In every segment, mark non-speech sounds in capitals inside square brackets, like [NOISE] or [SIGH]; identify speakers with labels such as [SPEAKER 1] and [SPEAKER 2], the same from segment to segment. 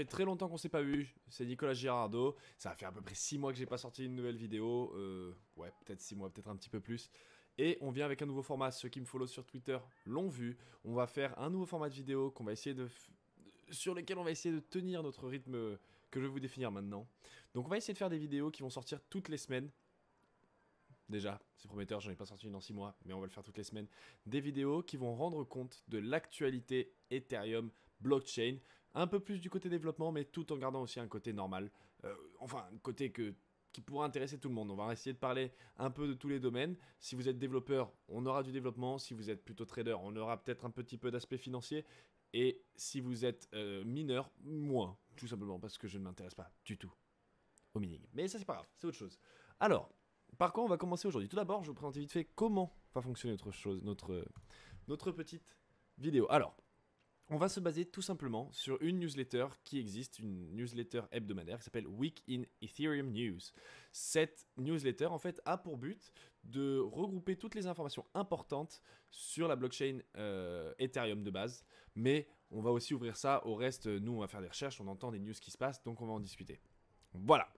[SPEAKER 1] Ça fait très longtemps qu'on s'est pas vu, c'est Nicolas Girardo, ça fait à peu près 6 mois que j'ai pas sorti une nouvelle vidéo, euh, ouais peut-être 6 mois, peut-être un petit peu plus, et on vient avec un nouveau format, ceux qui me follow sur Twitter l'ont vu, on va faire un nouveau format de vidéo qu'on va essayer de... sur lequel on va essayer de tenir notre rythme que je vais vous définir maintenant. Donc on va essayer de faire des vidéos qui vont sortir toutes les semaines, déjà, c'est prometteur, j'en ai pas sorti une en 6 mois, mais on va le faire toutes les semaines, des vidéos qui vont rendre compte de l'actualité Ethereum, blockchain, un peu plus du côté développement, mais tout en gardant aussi un côté normal. Euh, enfin, un côté que qui pourrait intéresser tout le monde. On va essayer de parler un peu de tous les domaines. Si vous êtes développeur, on aura du développement. Si vous êtes plutôt trader, on aura peut-être un petit peu d'aspect financier. Et si vous êtes euh, mineur, moins, tout simplement, parce que je ne m'intéresse pas du tout au mining. Mais ça, c'est pas grave, c'est autre chose. Alors, par quoi on va commencer aujourd'hui Tout d'abord, je vous présente vite fait comment va fonctionner autre chose, notre, notre petite vidéo. Alors, on va se baser tout simplement sur une newsletter qui existe, une newsletter hebdomadaire qui s'appelle Week in Ethereum News. Cette newsletter en fait a pour but de regrouper toutes les informations importantes sur la blockchain euh, Ethereum de base, mais on va aussi ouvrir ça au reste, nous on va faire des recherches, on entend des news qui se passent, donc on va en discuter. Voilà.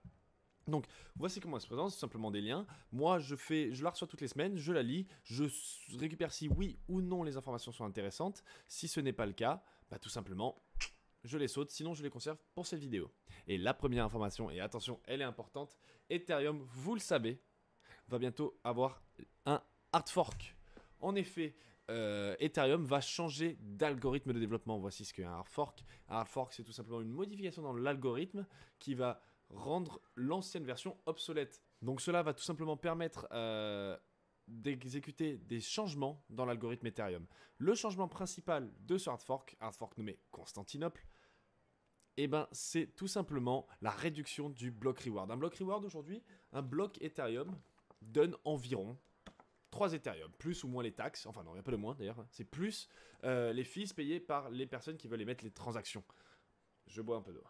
[SPEAKER 1] Donc, voici comment elle se présente, c'est simplement des liens. Moi, je fais, je la reçois toutes les semaines, je la lis, je récupère si oui ou non les informations sont intéressantes. Si ce n'est pas le cas, bah tout simplement, je les saute, sinon je les conserve pour cette vidéo. Et la première information, et attention, elle est importante, Ethereum, vous le savez, va bientôt avoir un hard fork. En effet, euh, Ethereum va changer d'algorithme de développement. Voici ce qu'est un hard fork. Un hard fork, c'est tout simplement une modification dans l'algorithme qui va rendre l'ancienne version obsolète. Donc cela va tout simplement permettre euh, d'exécuter des changements dans l'algorithme Ethereum. Le changement principal de ce hard fork, hard fork nommé Constantinople, eh ben, c'est tout simplement la réduction du bloc reward. Un bloc reward aujourd'hui, un bloc Ethereum donne environ 3 Ethereum, plus ou moins les taxes, enfin non, il n'y a pas le moins d'ailleurs, c'est plus euh, les fees payées par les personnes qui veulent émettre les transactions. Je bois un peu d'eau.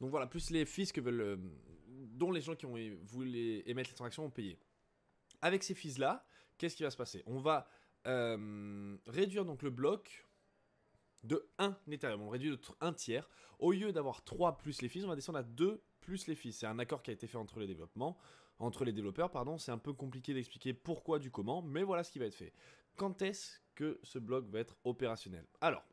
[SPEAKER 1] Donc voilà, plus les fils que veulent, euh, dont les gens qui ont voulu émettre les transactions ont payé. Avec ces fils là, qu'est-ce qui va se passer On va euh, réduire donc le bloc de 1 Ethereum, on réduit de 1 tiers. Au lieu d'avoir 3 plus les fils, on va descendre à 2 plus les fils. C'est un accord qui a été fait entre les développements, entre les développeurs, pardon. C'est un peu compliqué d'expliquer pourquoi du comment, mais voilà ce qui va être fait. Quand est-ce que ce bloc va être opérationnel Alors,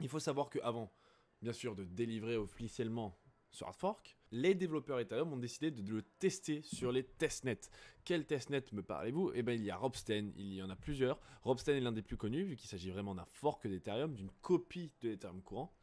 [SPEAKER 1] il faut savoir qu'avant, bien sûr, de délivrer officiellement sur hard fork, les développeurs Ethereum ont décidé de le tester sur les testnets. Quel testnet me parlez-vous Eh bien, il y a Robsten, il y en a plusieurs. Robsten est l'un des plus connus, vu qu'il s'agit vraiment d'un fork d'Ethereum, d'une copie de l'Ethereum courant.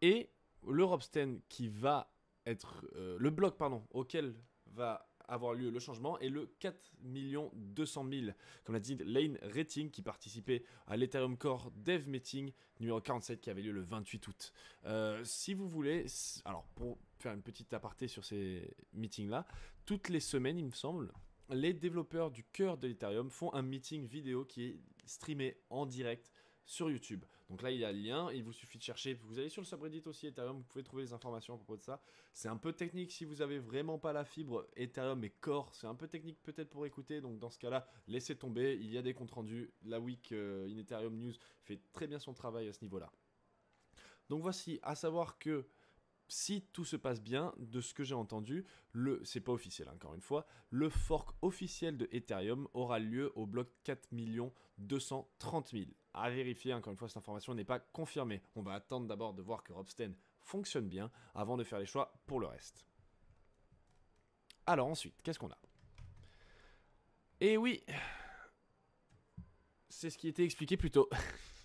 [SPEAKER 1] Et le Robsten qui va être. Euh, le bloc, pardon, auquel va avoir lieu le changement et le 4 200 000, comme l'a dit Lane Rating qui participait à l'Ethereum Core Dev Meeting numéro 47 qui avait lieu le 28 août. Euh, si vous voulez, alors pour faire une petite aparté sur ces meetings-là, toutes les semaines, il me semble, les développeurs du cœur de l'Ethereum font un meeting vidéo qui est streamé en direct sur YouTube. Donc là, il y a le lien, il vous suffit de chercher. Vous allez sur le subreddit aussi Ethereum, vous pouvez trouver les informations à propos de ça. C'est un peu technique si vous avez vraiment pas la fibre Ethereum et Core, c'est un peu technique peut-être pour écouter. Donc dans ce cas-là, laissez tomber, il y a des comptes rendus. La week euh, in Ethereum News fait très bien son travail à ce niveau-là. Donc voici, à savoir que si tout se passe bien, de ce que j'ai entendu, le, c'est pas officiel encore une fois, le fork officiel de Ethereum aura lieu au bloc 4 230 000. À vérifier, encore une fois, cette information n'est pas confirmée. On va attendre d'abord de voir que Robsten fonctionne bien avant de faire les choix pour le reste. Alors ensuite, qu'est-ce qu'on a Eh oui C'est ce qui était expliqué plus tôt. [LAUGHS]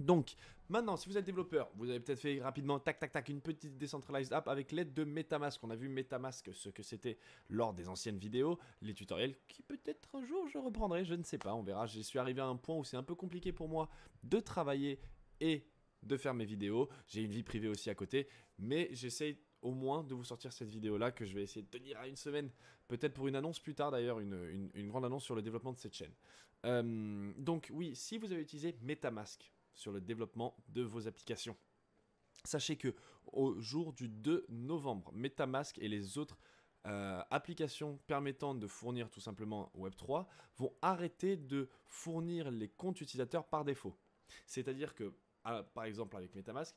[SPEAKER 1] Donc, maintenant, si vous êtes développeur, vous avez peut-être fait rapidement, tac, tac, tac, une petite decentralized app avec l'aide de Metamask. On a vu Metamask, ce que c'était lors des anciennes vidéos, les tutoriels, qui peut-être un jour je reprendrai, je ne sais pas, on verra. Je suis arrivé à un point où c'est un peu compliqué pour moi de travailler et de faire mes vidéos. J'ai une vie privée aussi à côté, mais j'essaie au moins de vous sortir cette vidéo-là que je vais essayer de tenir à une semaine, peut-être pour une annonce plus tard d'ailleurs, une, grande annonce sur le développement de cette chaîne. Euh, donc oui, si vous avez utilisé Metamask, sur le développement de vos applications. Sachez que au jour du 2 novembre, MetaMask et les autres euh, applications permettant de fournir tout simplement Web3 vont arrêter de fournir les comptes utilisateurs par défaut. C'est-à-dire que, ah, par exemple avec MetaMask,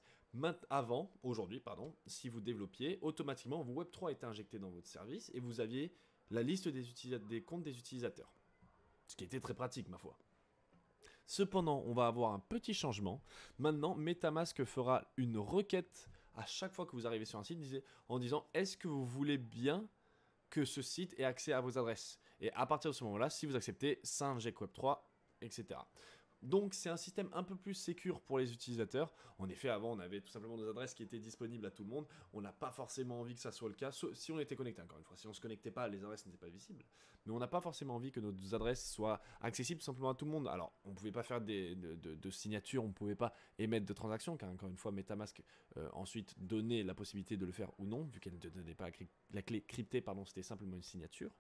[SPEAKER 1] avant, aujourd'hui, pardon, si vous développiez, automatiquement Web3 était injecté dans votre service et vous aviez la liste des, des comptes des utilisateurs. Ce qui était très pratique, ma foi. Cependant, on va avoir un petit changement. Maintenant, MetaMask fera une requête à chaque fois que vous arrivez sur un site en disant est-ce que vous voulez bien que ce site ait accès à vos adresses Et à partir de ce moment-là, si vous acceptez, c'est un Web3 3, etc. Donc c'est un système un peu plus sécur pour les utilisateurs. En effet, avant on avait tout simplement des adresses qui étaient disponibles à tout le monde. On n'a pas forcément envie que ça soit le cas, si on était connecté encore une fois. Si on se connectait pas, les adresses n'étaient pas visibles. Mais on n'a pas forcément envie que nos adresses soient accessibles simplement à tout le monde. Alors on ne pouvait pas faire de, de, signatures, on ne pouvait pas émettre de transactions, car encore une fois MetaMask euh, ensuite donnait la possibilité de le faire ou non, vu qu'elle ne donnait pas la clé cryptée, pardon, c'était simplement une signature.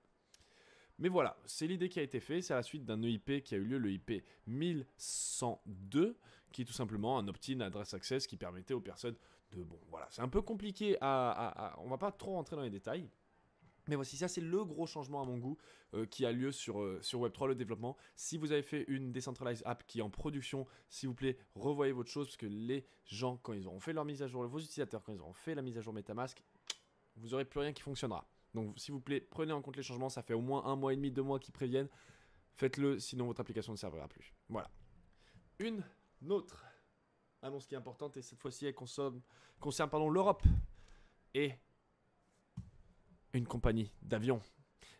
[SPEAKER 1] Mais voilà, c'est l'idée qui a été faite, c'est à la suite d'un EIP qui a eu lieu, le e IP 1102, qui est tout simplement un opt-in address access qui permettait aux personnes de... Bon, voilà, c'est un peu compliqué à, à, On va pas trop rentrer dans les détails. Mais voici, ça c'est le gros changement à mon goût euh, qui a lieu sur, euh, sur Web3, le développement. Si vous avez fait une Decentralized App qui est en production, s'il vous plaît, revoyez votre chose parce que les gens, quand ils auront fait leur mise à jour, vos utilisateurs, quand ils auront fait la mise à jour MetaMask, vous n'aurez plus rien qui fonctionnera. Donc s'il vous plaît, prenez en compte les changements, ça fait au moins un mois et demi, deux mois qui préviennent. Faites-le, sinon votre application ne servira plus. Voilà. Une autre annonce qui est importante, et cette fois-ci elle consomme, concerne l'Europe et une compagnie d'avions.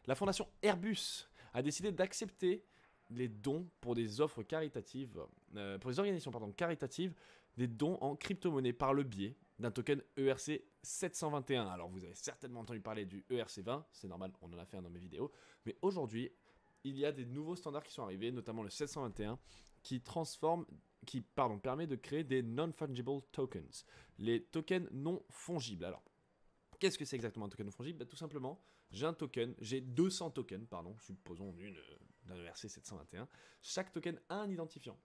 [SPEAKER 1] La fondation Airbus a décidé d'accepter les dons pour des offres caritatives, euh, pour des organisations pardon, caritatives, des dons en crypto-monnaie par le biais d'un token ERC 721. Alors vous avez certainement entendu parler du ERC20, c'est normal, on en a fait un dans mes vidéos, mais aujourd'hui, il y a des nouveaux standards qui sont arrivés, notamment le 721, qui transforme qui pardon, permet de créer des non-fungible tokens, les tokens non fongibles. Alors, Qu'est-ce que c'est exactement un token non fongible bah, Tout simplement, j'ai un token, j'ai 200 tokens, pardon, supposons d'une euh, d'un ERC 721. Chaque token a un identifiant.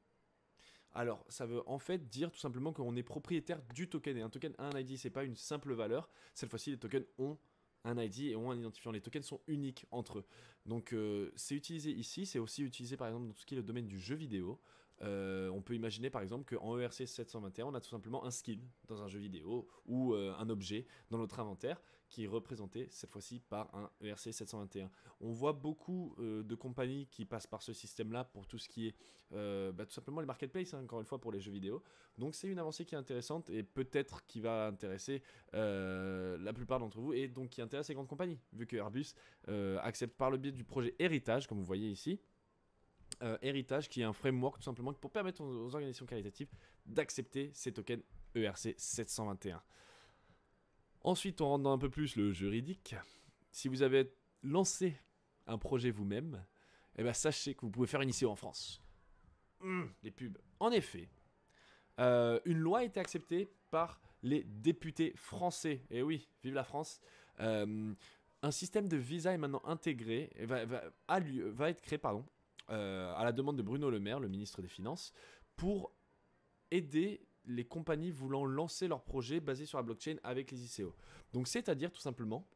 [SPEAKER 1] Alors, ça veut en fait dire tout simplement qu'on est propriétaire du token. Et un token a un ID, c'est pas une simple valeur. Cette fois-ci, les tokens ont un ID et ont un identifiant. Les tokens sont uniques entre eux. Donc, euh, c'est utilisé ici. C'est aussi utilisé par exemple dans tout ce qui est le domaine du jeu vidéo. Euh, on peut imaginer par exemple qu'en ERC 721, on a tout simplement un skin dans un jeu vidéo ou euh, un objet dans notre inventaire qui est représenté cette fois-ci par un ERC 721. On voit beaucoup euh, de compagnies qui passent par ce système-là pour tout ce qui est bah, tout simplement les marketplaces, hein, encore une fois pour les jeux vidéo. Donc c'est une avancée qui est intéressante et peut-être qui va intéresser la plupart d'entre vous et donc qui intéresse les grandes compagnies, vu que Airbus accepte par le biais du projet Héritage, comme vous voyez ici, Héritage, euh, qui est un framework tout simplement pour permettre aux, organisations caritatives d'accepter ces tokens ERC 721. Ensuite, on rentre dans un peu plus le juridique. Si vous avez lancé un projet vous-même, eh ben, sachez que vous pouvez faire une ICO en France. les hum, pubs. En effet, euh, une loi a été acceptée par les députés français. Et eh oui, vive la France. Euh, un système de visa est maintenant intégré, va, va être créé, pardon, euh, à la demande de Bruno Le Maire, le ministre des Finances, pour aider les compagnies voulant lancer leurs projets basés sur la blockchain avec les ICO. Donc c'est-à-dire tout simplement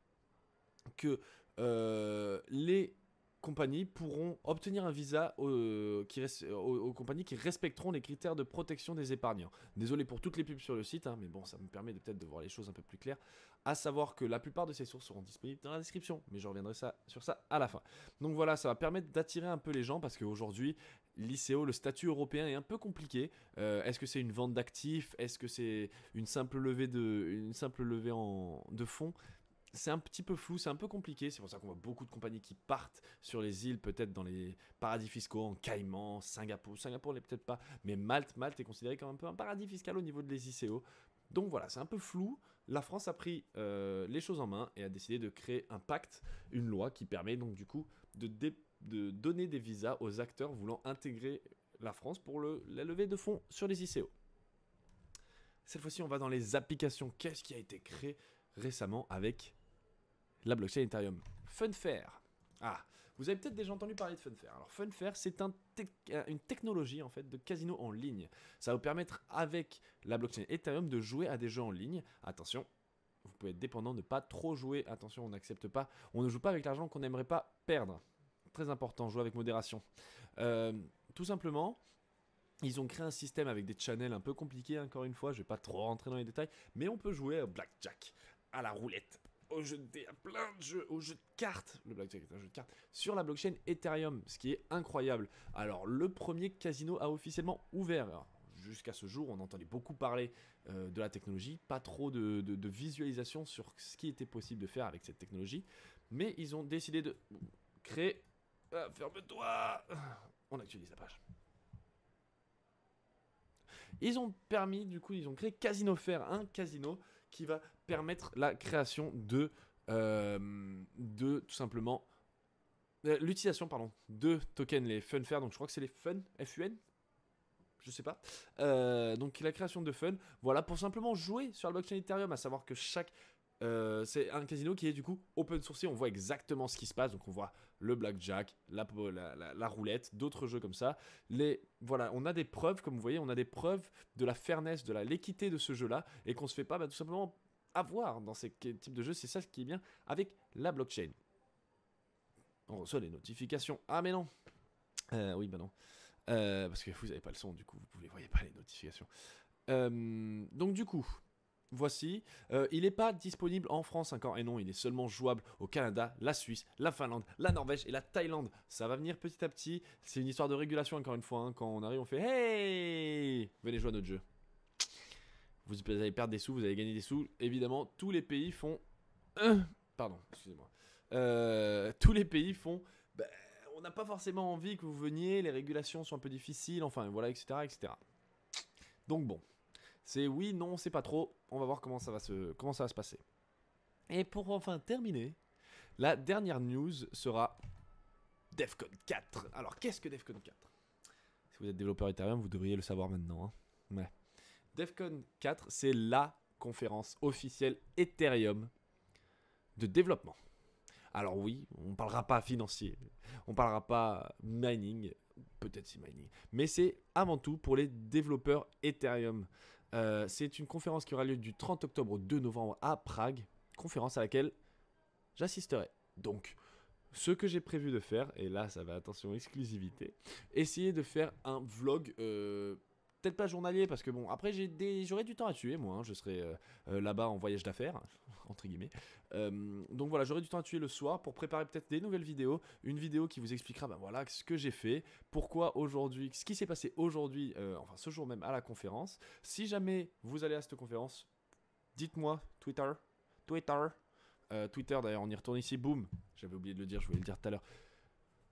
[SPEAKER 1] que euh, les compagnies pourront obtenir un visa euh, euh, aux, compagnies qui respecteront les critères de protection des épargnants. Désolé pour toutes les pubs sur le site, hein, mais bon, ça me permet peut-être de voir les choses un peu plus claires. À savoir que la plupart de ces sources seront disponibles dans la description, mais je reviendrai sur ça à la fin. Donc voilà, ça va permettre d'attirer un peu les gens parce qu'aujourd'hui, l'ICO, le statut européen est un peu compliqué. Euh, est-ce que c'est une vente d'actifs Est-ce que c'est une simple levée de, simple levée de fonds c'est un petit peu flou, c'est un peu compliqué. C'est pour ça qu'on voit beaucoup de compagnies qui partent sur les îles, peut-être dans les paradis fiscaux, en Caïman, Singapour. Singapour n'est peut-être pas, mais Malte, Malte est considéré comme un peu un paradis fiscal au niveau de les ICO. Donc voilà, c'est un peu flou. La France a pris euh, les choses en main et a décidé de créer un pacte, une loi qui permet donc du coup de, donner des visas aux acteurs voulant intégrer la France pour le, la levée de fonds sur les ICO. Cette fois-ci, on va dans les applications. Qu'est-ce qui a été créé récemment avec la blockchain Ethereum. Funfair. Ah, vous avez peut-être déjà entendu parler de Funfair. Alors Funfair, c'est euh, une technologie en fait de casino en ligne. Ça va vous permettre avec la blockchain Ethereum de jouer à des jeux en ligne. Attention, vous pouvez être dépendant, ne pas trop jouer. Attention, on n'accepte pas, on ne joue pas avec l'argent qu'on n'aimerait pas perdre. Très important, jouer avec modération. Euh, tout simplement, ils ont créé un système avec des channels un peu compliqués, encore une fois, je ne vais pas trop rentrer dans les détails, mais on peut jouer au blackjack, à la roulette, au plein de jeux, au de cartes. Le blackjack est un jeu de cartes sur la blockchain Ethereum, ce qui est incroyable. Alors, le premier casino a officiellement ouvert jusqu'à ce jour, on entendait beaucoup parler euh, de la technologie, pas trop de, visualisation sur ce qui était possible de faire avec cette technologie, mais ils ont décidé de créer... Ah, ferme-toi On actualise la page. Ils ont permis, du coup, ils ont créé Casino Faire. un casino qui va permettre la création de, euh, de tout simplement euh, l'utilisation pardon de tokens les funfair donc je crois que c'est les fun fun je sais pas. Euh, donc la création de fun, voilà, pour simplement jouer sur la blockchain Ethereum, à savoir que chaque... c'est un casino qui est du coup open source, on voit exactement ce qui se passe, donc on voit le blackjack, la, la, la, roulette, d'autres jeux comme ça. Les, voilà, on a des preuves, comme vous voyez, on a des preuves de la fairness, de la l'équité de ce jeu-là, et qu'on se fait pas bah, tout simplement avoir dans ces types de jeux, c'est ça ce qui est bien avec la blockchain. On reçoit les notifications. Ah mais non euh, Oui, bah non. Euh, parce que vous n'avez pas le son, du coup, vous ne voyez pas les notifications. Euh, donc du coup, voici. il n'est pas disponible en France encore, et non, il est seulement jouable au Canada, la Suisse, la Finlande, la Norvège et la Thaïlande. Ça va venir petit à petit. C'est une histoire de régulation, encore une fois. Hein. Quand on arrive, on fait Hey Venez jouer à notre jeu. Vous allez perdre des sous, vous allez gagner des sous. Évidemment, tous les pays font. Euh, pardon, excusez-moi. Euh, tous les pays font. Bah, on n'a pas forcément envie que vous veniez, les régulations sont un peu difficiles, enfin voilà, etc. etc. Donc bon, c'est oui, non, c'est pas trop. On va voir comment ça va se, comment ça va se passer. Et pour enfin terminer, la dernière news sera Defcon 4. Alors qu'est-ce que Defcon 4 Si vous êtes développeur Ethereum, vous devriez le savoir maintenant. Hein. Ouais. DEFCON 4, c'est la conférence officielle Ethereum de développement. Alors oui, on parlera pas financier, on parlera pas mining, peut-être si mining, mais c'est avant tout pour les développeurs Ethereum. Euh, c'est une conférence qui aura lieu du 30 octobre au 2 novembre à Prague, conférence à laquelle j'assisterai. Donc, ce que j'ai prévu de faire, et là ça va attention exclusivité, essayer de faire un vlog euh, peut-être pas journalier parce que bon, après j'ai des, j'aurai du temps à tuer moi, hein. je serai euh, euh, là-bas en voyage d'affaires [LAUGHS] entre guillemets. Euh, donc voilà, j'aurais du temps à tuer le soir pour préparer peut-être des nouvelles vidéos, une vidéo qui vous expliquera ben voilà ce que j'ai fait, pourquoi aujourd'hui, ce qui s'est passé aujourd'hui, enfin ce jour même à la conférence. Si jamais vous allez à cette conférence, dites-moi Twitter, Twitter, Twitter d'ailleurs on y retourne ici, boum, j'avais oublié de le dire, je voulais le dire tout à l'heure.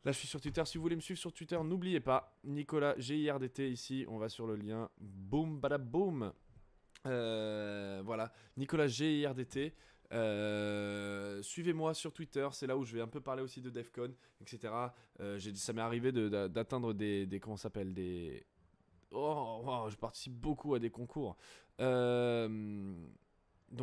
[SPEAKER 1] Là, je suis sur Twitter. Si vous voulez me suivre sur Twitter, n'oubliez pas, Nicolas GIRDT ici. On va sur le lien. Boum, bada euh, voilà, Nicolas GIRDT. Euh, suivez-moi sur Twitter, c'est là où je vais un peu parler aussi de Defcon, etc. Euh, ça m'est arrivé d'atteindre des, des. Comment s'appelle Des. Oh, oh, oh, je participe beaucoup à des concours. Donc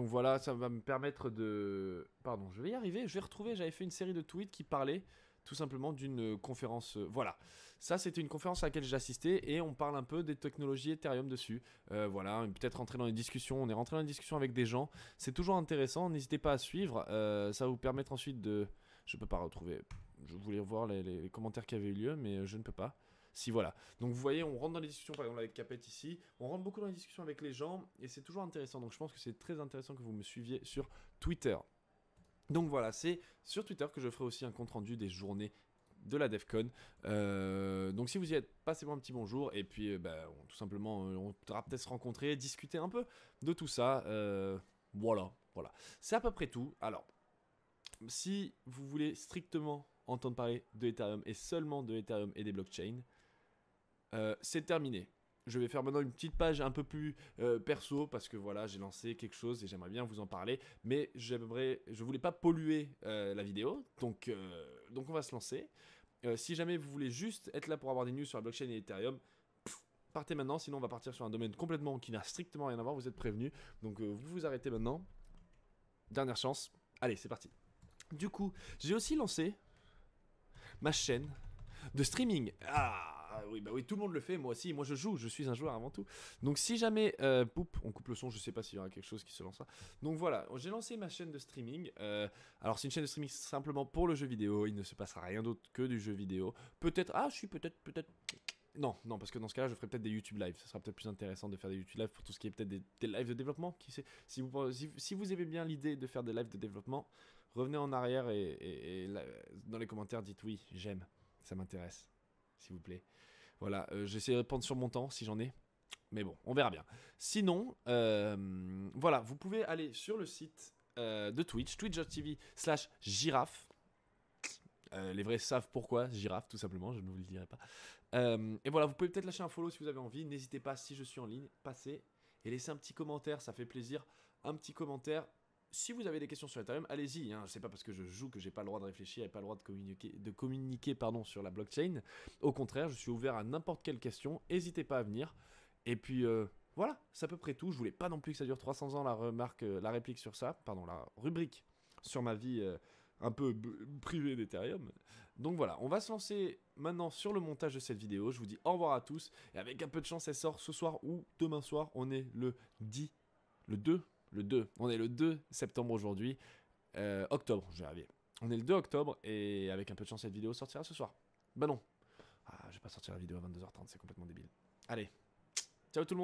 [SPEAKER 1] voilà, ça va me permettre de. Pardon, je vais y arriver. Je vais retrouver. J'avais fait une série de tweets qui parlaient tout simplement d'une euh, conférence. Euh, voilà, ça c'était une conférence à laquelle j'assistais et on parle un peu des technologies Ethereum dessus. Euh, voilà, peut-être rentrer dans les discussions. On est rentré dans les discussions avec des gens. C'est toujours intéressant. N'hésitez pas à suivre. ça va vous permettre ensuite de. Je peux pas retrouver. Je voulais voir les, les commentaires qui avaient eu lieu, mais je ne peux pas. Si voilà. Donc vous voyez, on rentre dans les discussions, par exemple avec Capet ici, on rentre beaucoup dans les discussions avec les gens, et c'est toujours intéressant. Donc je pense que c'est très intéressant que vous me suiviez sur Twitter. Donc voilà, c'est sur Twitter que je ferai aussi un compte rendu des journées de la DEFCON. Euh, donc si vous y êtes, passez-moi un petit bonjour et puis euh, bah, tout simplement, euh, on pourra peut-être se rencontrer, discuter un peu de tout ça. voilà, voilà. C'est à peu près tout. Alors, si vous voulez strictement entendre parler de Ethereum et seulement de Ethereum et des blockchains, c'est terminé je vais faire maintenant une petite page un peu plus euh, perso parce que voilà, j'ai lancé quelque chose et j'aimerais bien vous en parler, mais j'aimerais, je voulais pas polluer euh, la vidéo, donc euh, donc on va se lancer. si jamais vous voulez juste être là pour avoir des news sur la blockchain et Ethereum, partez maintenant, sinon on va partir sur un domaine complètement qui n'a strictement rien à voir, vous êtes prévenus. Donc vous vous arrêtez maintenant. Dernière chance. Allez, c'est parti. Du coup, j'ai aussi lancé ma chaîne de streaming. Ah ah oui, bah oui, tout le monde le fait, moi aussi, moi je joue, je suis un joueur avant tout. Donc si jamais, euh, on coupe le son, je sais pas s'il y aura quelque chose qui se lancera. Donc voilà, j'ai lancé ma chaîne de streaming. Euh, alors c'est une chaîne de streaming simplement pour le jeu vidéo, il ne se passera rien d'autre que du jeu vidéo. Peut-être, ah je suis peut-être, peut-être... Non, non, parce que dans ce cas-là, je ferai peut-être des YouTube Live. Ce sera peut-être plus intéressant de faire des YouTube Live pour tout ce qui est peut-être des, lives de développement. Qui sait si vous, si, vous aimez bien l'idée de faire des lives de développement, revenez en arrière et, dans les commentaires, dites oui, j'aime. Ça m'intéresse, s'il vous plaît. Voilà, j'essaie euh, j'essaierai de prendre sur mon temps si j'en ai. Mais bon, on verra bien. Sinon, euh, voilà, vous pouvez aller sur le site euh, de Twitch, twitch.tv slash girafe. les vrais savent pourquoi, giraffe, tout simplement, je ne vous le dirai pas. et voilà, vous pouvez peut-être lâcher un follow si vous avez envie. N'hésitez pas, si je suis en ligne, passez et laissez un petit commentaire, ça fait plaisir. Un petit commentaire, si vous avez des questions sur Ethereum, allez-y. Hein. C'est pas parce que je joue que j'ai pas le droit de réfléchir et pas le droit de communiquer, de communiquer pardon, sur la blockchain. Au contraire, je suis ouvert à n'importe quelle question. N'hésitez pas à venir. Et puis euh, voilà, c'est à peu près tout. Je voulais pas non plus que ça dure 300 ans la remarque, euh, la réplique sur ça, pardon, la rubrique sur ma vie euh, un peu privée d'Ethereum. Donc voilà, on va se lancer maintenant sur le montage de cette vidéo. Je vous dis au revoir à tous. Et avec un peu de chance, elle sort ce soir ou demain soir. On est le 10, le 2 le 2, on est le 2 septembre aujourd'hui, euh, octobre, je vais arriver. On est le 2 octobre et avec un peu de chance, cette vidéo sortira ce soir. Bah ben non. Ah, je vais pas sortir la vidéo à 22h30, c'est complètement débile. Allez, ciao tout le monde.